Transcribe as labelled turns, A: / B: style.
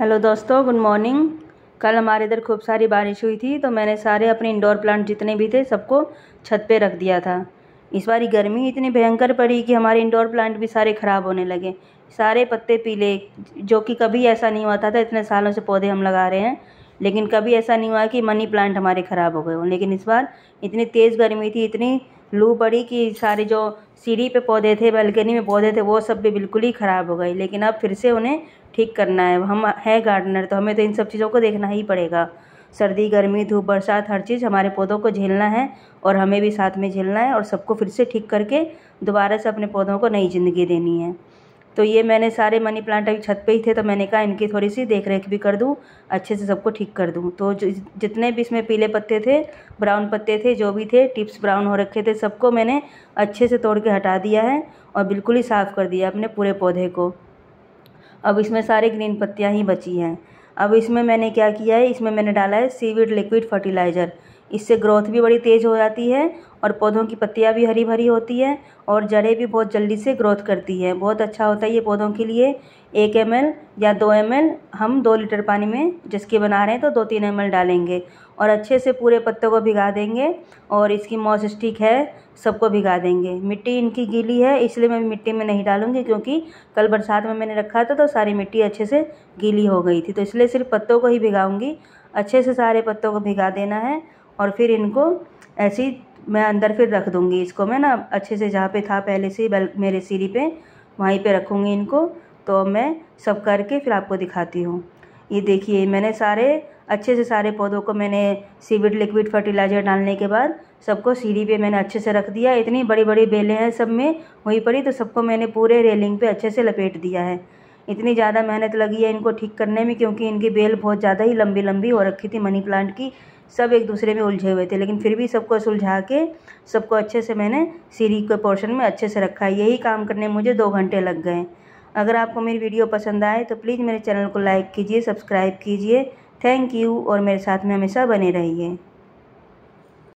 A: hello दोस्तों good morning कल हमारे इधर खूब सारी बारिश हुई थी तो मैंने सारे अपने इंडोर प्लांट जितने भी थे सबको छत पे रख दिया था इस बारी गर्मी इतनी भयंकर पड़ी कि हमारे इंडोर प्लांट भी सारे ख़राब होने लगे सारे पत्ते पीले जो कि कभी ऐसा नहीं हुआ था, था इतने सालों से पौधे हम लगा रहे हैं लेकिन कभी ऐसा नहीं हुआ कि मनी प्लांट हमारे ख़राब हो गए हों लेकिन इस बार इतनी तेज़ गर्मी थी इतनी बड़ी की सारे जो सीढ़ी पे पौधे थे बालकनी में पौधे थे वो सब भी बिल्कुल ही ख़राब हो गए लेकिन अब फिर से उन्हें ठीक करना है हम हैं गार्डनर तो हमें तो इन सब चीज़ों को देखना ही पड़ेगा सर्दी गर्मी धूप बरसात हर चीज़ हमारे पौधों को झेलना है और हमें भी साथ में झेलना है और सबको फिर से ठीक करके दोबारा से अपने पौधों को नई ज़िंदगी देनी है तो ये मैंने सारे मनी प्लांट अभी छत पे ही थे तो मैंने कहा इनकी थोड़ी सी देख रेख भी कर दूँ अच्छे से सबको ठीक कर दूँ तो जितने भी इसमें पीले पत्ते थे ब्राउन पत्ते थे जो भी थे टिप्स ब्राउन हो रखे थे सबको मैंने अच्छे से तोड़ के हटा दिया है और बिल्कुल ही साफ़ कर दिया अपने पूरे पौधे को अब इसमें सारे ग्रीन पत्तियाँ ही बची हैं अब इसमें मैंने क्या किया है इसमें मैंने डाला है सीविड लिक्विड फर्टिलाइज़र इससे ग्रोथ भी बड़ी तेज़ हो जाती है और पौधों की पत्तियाँ भी हरी भरी होती है और जड़ें भी बहुत जल्दी से ग्रोथ करती है बहुत अच्छा होता है ये पौधों के लिए एक एम या दो एम हम दो लीटर पानी में जिसके बना रहे हैं तो दो तीन एम डालेंगे और अच्छे से पूरे पत्तों को भिगा देंगे और इसकी मॉस स्टिक है सबको भिगा देंगे मिट्टी इनकी गीली है इसलिए मैं मिट्टी में नहीं डालूंगी क्योंकि कल बरसात में मैंने रखा था तो सारी मिट्टी अच्छे से गीली हो गई थी तो इसलिए सिर्फ पत्तों को ही भिगाऊंगी अच्छे से सारे पत्तों को भिगा देना है और फिर इनको ऐसे ही मैं अंदर फिर रख दूँगी इसको मैं ना अच्छे से जहाँ पे था पहले से ही मेरे सीढ़ी पे वहीं पे रखूँगी इनको तो मैं सब करके फिर आपको दिखाती हूँ ये देखिए मैंने सारे अच्छे से सारे पौधों को मैंने सीविड लिक्विड फर्टिलाइज़र डालने के बाद सबको सीढ़ी पे मैंने अच्छे से रख दिया इतनी बड़ी बड़ी बेलें हैं सब में वहीं पड़ी तो सबको मैंने पूरे रेलिंग पे अच्छे से लपेट दिया है इतनी ज़्यादा मेहनत लगी है इनको ठीक करने में क्योंकि इनकी बेल बहुत ज़्यादा ही लंबी लंबी हो रखी थी मनी प्लांट की सब एक दूसरे में उलझे हुए थे लेकिन फिर भी सबको सुलझा के सबको अच्छे से मैंने सीरी के पोर्शन में अच्छे से रखा है यही काम करने मुझे दो घंटे लग गए अगर आपको मेरी वीडियो पसंद आए तो प्लीज़ मेरे चैनल को लाइक कीजिए सब्सक्राइब कीजिए थैंक यू और मेरे साथ में हमेशा बने रहिए